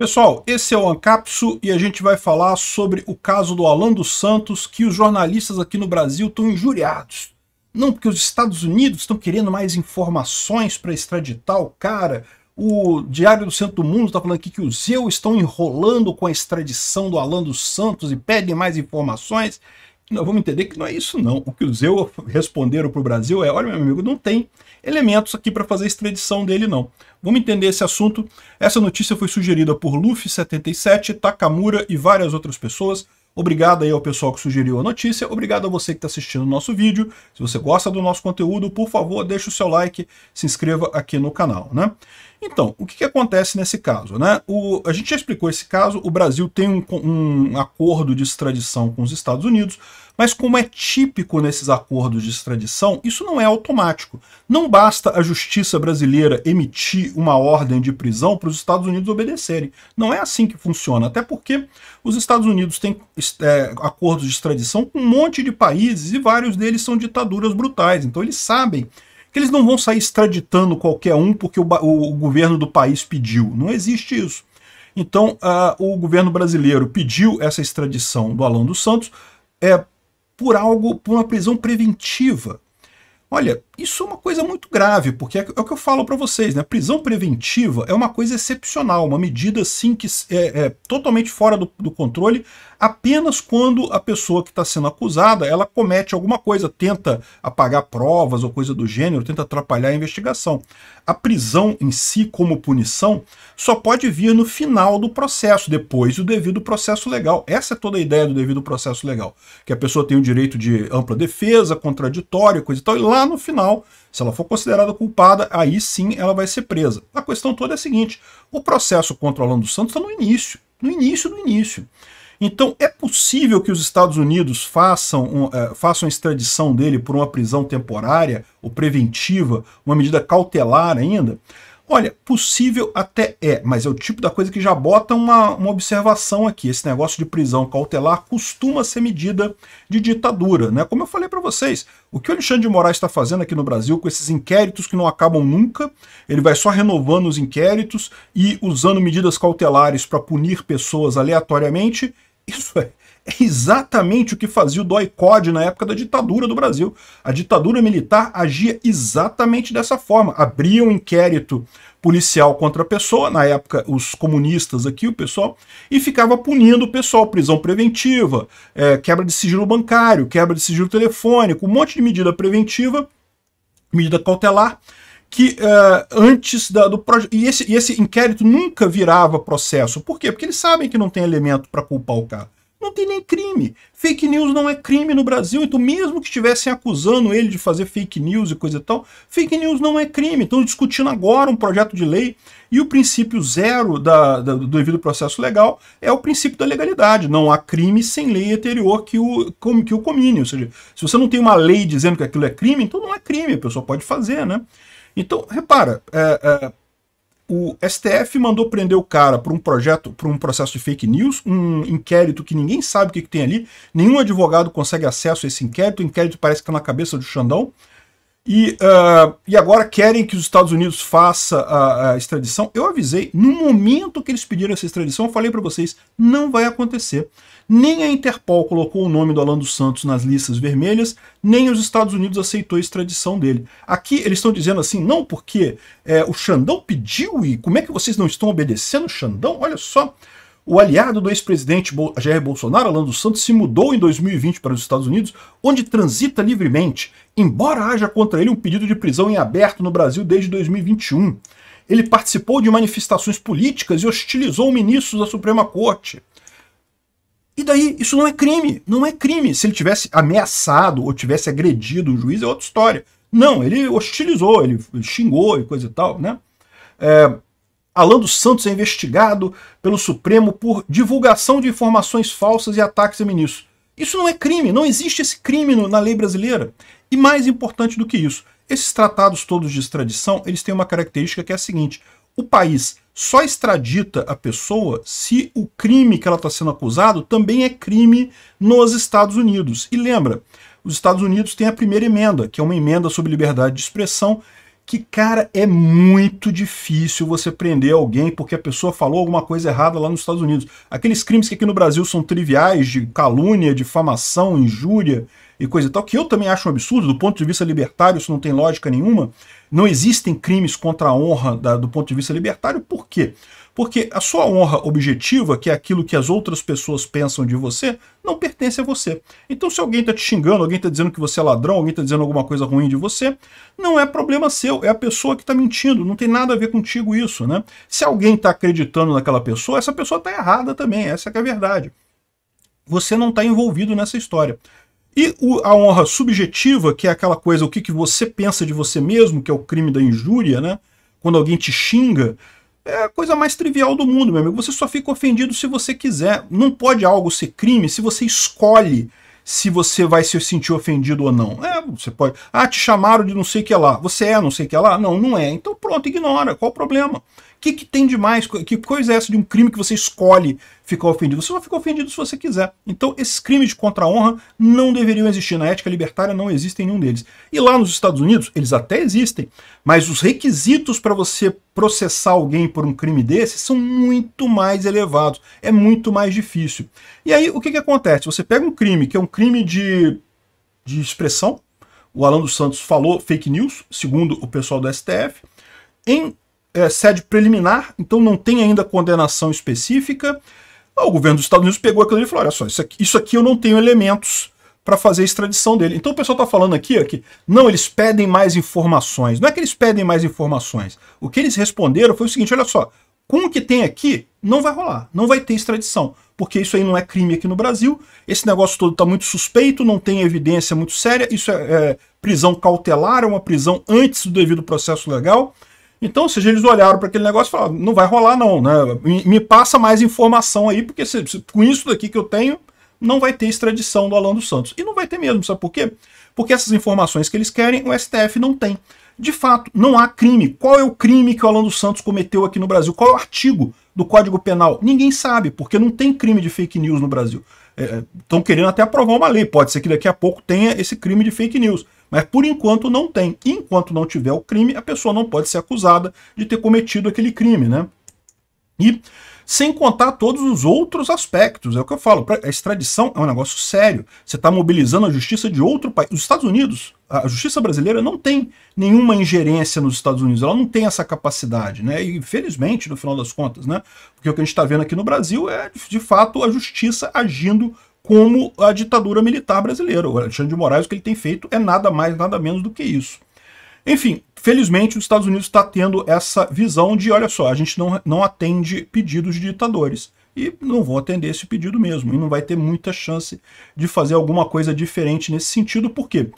Pessoal, esse é o Ancapsu e a gente vai falar sobre o caso do Alan dos Santos que os jornalistas aqui no Brasil estão injuriados. Não, porque os Estados Unidos estão querendo mais informações para extraditar o cara. O Diário do Centro do Mundo está falando aqui que os eu estão enrolando com a extradição do Alan dos Santos e pedem mais informações nós vamos entender que não é isso não. O que os eu responderam para o Brasil é, olha meu amigo, não tem elementos aqui para fazer extradição dele não. Vamos entender esse assunto. Essa notícia foi sugerida por Luffy77, Takamura e várias outras pessoas. Obrigado aí ao pessoal que sugeriu a notícia, obrigado a você que está assistindo o nosso vídeo. Se você gosta do nosso conteúdo, por favor, deixe o seu like, se inscreva aqui no canal, né? Então, o que, que acontece nesse caso, né? O, a gente já explicou esse caso, o Brasil tem um, um acordo de extradição com os Estados Unidos, mas, como é típico nesses acordos de extradição, isso não é automático. Não basta a justiça brasileira emitir uma ordem de prisão para os Estados Unidos obedecerem. Não é assim que funciona, até porque os Estados Unidos têm é, acordos de extradição com um monte de países e vários deles são ditaduras brutais. Então, eles sabem que eles não vão sair extraditando qualquer um porque o, o, o governo do país pediu. Não existe isso. Então, uh, o governo brasileiro pediu essa extradição do Alan dos Santos, é, por algo, por uma prisão preventiva. Olha, isso é uma coisa muito grave, porque é, é o que eu falo para vocês, né? Prisão preventiva é uma coisa excepcional, uma medida assim que é, é totalmente fora do, do, controle, apenas quando a pessoa que está sendo acusada ela comete alguma coisa, tenta apagar provas ou coisa do gênero, tenta atrapalhar a investigação. A prisão em si, como punição, só pode vir no final do processo, depois do devido processo legal. Essa é toda a ideia do devido processo legal, que a pessoa tem o direito de ampla defesa, contraditório, coisa e tal, e lá no final penal. Se ela for considerada culpada, aí sim ela vai ser presa. A questão toda é a seguinte: o processo contra Orlando Santos está no início, no início do início. Então, é possível que os Estados Unidos façam, um, eh, façam a extradição dele por uma prisão temporária ou preventiva, uma medida cautelar ainda? Olha, possível até é, mas é o tipo da coisa que já bota uma, uma observação aqui. Esse negócio de prisão cautelar costuma ser medida de ditadura, né? Como eu falei para vocês, o que o Alexandre de Moraes está fazendo aqui no Brasil com esses inquéritos que não acabam nunca, ele vai só renovando os inquéritos e usando medidas cautelares para punir pessoas aleatoriamente, isso é, é exatamente o que fazia o DOI-COD na época da ditadura do Brasil. A ditadura militar agia exatamente dessa forma. Abria um inquérito policial contra a pessoa, na época os comunistas aqui, o pessoal, e ficava punindo o pessoal, prisão preventiva, é, quebra de sigilo bancário, quebra de sigilo telefônico, um monte de medida preventiva, medida cautelar, que uh, antes da, do projeto. E esse, e esse inquérito nunca virava processo. Por quê? Porque eles sabem que não tem elemento para culpar o cara. Não tem nem crime. Fake news não é crime no Brasil, então mesmo que estivessem acusando ele de fazer fake news e coisa e tal, fake news não é crime. Estão discutindo agora um projeto de lei e o princípio zero da, da, do devido processo legal é o princípio da legalidade. Não há crime sem lei anterior que o, que o comine. Ou seja, se você não tem uma lei dizendo que aquilo é crime, então não é crime, a pessoa pode fazer, né? Então, repara, é, é, o STF mandou prender o cara por um projeto, por um processo de fake news, um inquérito que ninguém sabe o que, que tem ali, nenhum advogado consegue acesso a esse inquérito, o inquérito parece que está na cabeça do Xandão. E, uh, e agora querem que os Estados Unidos faça a, a, extradição. Eu avisei, no momento que eles pediram essa extradição, eu falei para vocês, não vai acontecer. Nem a Interpol colocou o nome do Alan dos Santos nas listas vermelhas, nem os Estados Unidos aceitou a extradição dele. Aqui eles estão dizendo assim, não porque é, o Xandão pediu e como é que vocês não estão obedecendo o Xandão? Olha só, o aliado do ex-presidente Jair Bolsonaro, Alan dos Santos, se mudou em 2020 para os Estados Unidos, onde transita livremente, embora haja contra ele um pedido de prisão em aberto no Brasil desde 2021. Ele participou de manifestações políticas e hostilizou ministros da Suprema Corte. E daí, isso não é crime, não é crime. Se ele tivesse ameaçado ou tivesse agredido o juiz, é outra história. Não, ele hostilizou, ele xingou e coisa e tal, né? É, Alan dos Santos é investigado pelo Supremo por divulgação de informações falsas e ataques a ministros. Isso não é crime, não existe esse crime na lei brasileira. E mais importante do que isso, esses tratados todos de extradição, eles têm uma característica que é a seguinte: o país só extradita a pessoa se o crime que ela está sendo acusado também é crime nos Estados Unidos. E lembra, os Estados Unidos têm a primeira emenda, que é uma emenda sobre liberdade de expressão, que, cara, é muito difícil você prender alguém porque a pessoa falou alguma coisa errada lá nos Estados Unidos. Aqueles crimes que aqui no Brasil são triviais, de calúnia, difamação, injúria e coisa e tal, que eu também acho um absurdo, do ponto de vista libertário isso não tem lógica nenhuma. Não existem crimes contra a honra da, do ponto de vista libertário, por quê? Porque a sua honra objetiva, que é aquilo que as outras pessoas pensam de você, não pertence a você. Então, se alguém está te xingando, alguém está dizendo que você é ladrão, alguém está dizendo alguma coisa ruim de você, não é problema seu, é a pessoa que está mentindo, não tem nada a ver contigo isso, né? Se alguém está acreditando naquela pessoa, essa pessoa está errada também, essa é, é a verdade. Você não está envolvido nessa história. E a honra subjetiva, que é aquela coisa, o que, que você pensa de você mesmo, que é o crime da injúria, né? Quando alguém te xinga, é a coisa mais trivial do mundo, meu amigo. Você só fica ofendido se você quiser. Não pode algo ser crime se você escolhe se você vai se sentir ofendido ou não. É, você pode. Ah, te chamaram de não sei o que lá. Você é não sei o que lá? Não, não é. Então pronto, ignora. Qual o problema? que, que tem de mais? Que coisa é essa de um crime que você escolhe ficar ofendido? Você só fica ofendido se você quiser. Então, esses crimes contra a honra não deveriam existir. Na ética libertária não existem nenhum deles. E lá nos Estados Unidos, eles até existem, mas os requisitos para você processar alguém por um crime desse são muito mais elevados. É muito mais difícil. E aí, o que, que acontece? Você pega um crime que é um crime de, de expressão, o Alan dos Santos falou fake news, segundo o pessoal do STF. Em é, sede preliminar, então não tem ainda condenação específica. Ah, o governo dos Estados Unidos pegou aquilo e falou: olha só, isso aqui, isso aqui eu não tenho elementos para fazer a extradição dele. Então o pessoal está falando aqui ó, que não, eles pedem mais informações. Não é que eles pedem mais informações. O que eles responderam foi o seguinte: olha só, com o que tem aqui, não vai rolar, não vai ter extradição, porque isso aí não é crime aqui no Brasil. Esse negócio todo está muito suspeito, não tem evidência muito séria. Isso é, é prisão cautelar, é uma prisão antes do devido processo legal. Então, seja eles olharam para aquele negócio e falaram, não vai rolar não, né? Me passa mais informação aí, porque se, se, com isso daqui que eu tenho, não vai ter extradição do Alan dos Santos. E não vai ter mesmo, sabe por quê? Porque essas informações que eles querem, o STF não tem. De fato, não há crime. Qual é o crime que o Alan dos Santos cometeu aqui no Brasil? Qual é o artigo do Código Penal? Ninguém sabe, porque não tem crime de fake news no Brasil. Estão é, é querendo até aprovar uma lei. Pode ser que daqui a pouco tenha esse crime de fake news. Mas por enquanto não tem. Enquanto não tiver o crime, a pessoa não pode ser acusada de ter cometido aquele crime, né? E sem contar todos os outros aspectos. É o que eu falo, a extradição é um negócio sério. Você está mobilizando a justiça de outro país. Os Estados Unidos, a justiça brasileira não tem nenhuma ingerência nos Estados Unidos, ela não tem essa capacidade, né? E infelizmente, no final das contas, né? Porque o que a gente está vendo aqui no Brasil é, de fato, a justiça agindo como a ditadura militar brasileira. O Alexandre de Moraes, o que ele tem feito é nada mais, nada menos do que isso. Enfim, felizmente os Estados Unidos está tendo essa visão de, olha só, a gente não, não atende pedidos de ditadores. E não vão atender esse pedido mesmo, e não vai ter muita chance de fazer alguma coisa diferente nesse sentido, por quê?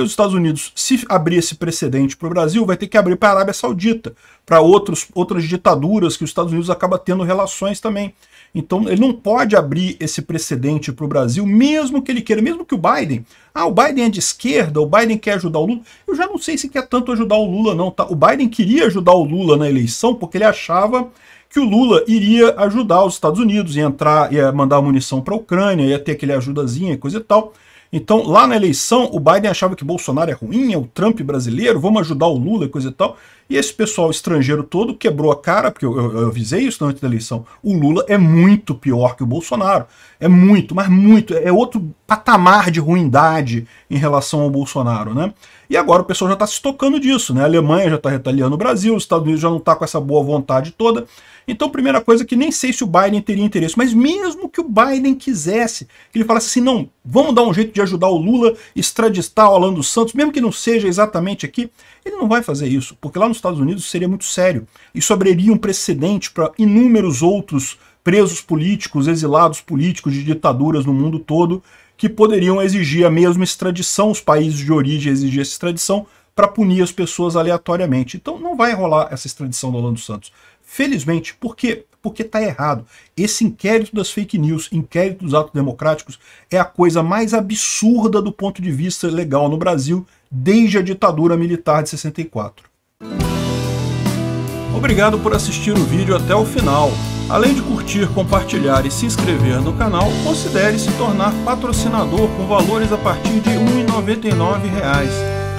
Porque os Estados Unidos, se abrir esse precedente para o Brasil, vai ter que abrir para a Arábia Saudita, para outros, outras ditaduras que os Estados Unidos acaba tendo relações também. Então ele não pode abrir esse precedente para o Brasil, mesmo que ele queira, mesmo que o Biden. Ah, o Biden é de esquerda, o Biden quer ajudar o Lula. Eu já não sei se quer tanto ajudar o Lula, não, tá? O Biden queria ajudar o Lula na eleição porque ele achava que o Lula iria ajudar os Estados Unidos, ia entrar, ia mandar munição para a Ucrânia, ia ter aquele ajudazinha e coisa e tal. Então, lá na eleição, o Biden achava que Bolsonaro é ruim, é o Trump brasileiro, vamos ajudar o Lula e coisa e tal. E esse pessoal estrangeiro todo quebrou a cara, porque eu, eu, eu avisei isso antes da eleição. O Lula é muito pior que o Bolsonaro. É muito, mas muito. É outro patamar de ruindade em relação ao Bolsonaro, né? E agora o pessoal já está se tocando disso, né? A Alemanha já está retaliando o Brasil, os Estados Unidos já não está com essa boa vontade toda. Então, primeira coisa que nem sei se o Biden teria interesse, mas mesmo que o Biden quisesse, ele falasse assim, não, vamos dar um jeito de ajudar o Lula, extraditar o Alan dos Santos, mesmo que não seja exatamente aqui, ele não vai fazer isso, porque lá nos Estados Unidos seria muito sério. Isso abriria um precedente para inúmeros outros presos políticos, exilados políticos de ditaduras no mundo todo, que poderiam exigir a mesma extradição, os países de origem exigir essa extradição, para punir as pessoas aleatoriamente. Então não vai rolar essa extradição do Orlando Santos. Felizmente, por quê? Porque está errado. Esse inquérito das fake news, inquérito dos atos democráticos, é a coisa mais absurda do ponto de vista legal no Brasil desde a ditadura militar de 64. Obrigado por assistir o vídeo até o final. Além de curtir, compartilhar e se inscrever no canal, considere se tornar patrocinador com valores a partir de R$ 1,99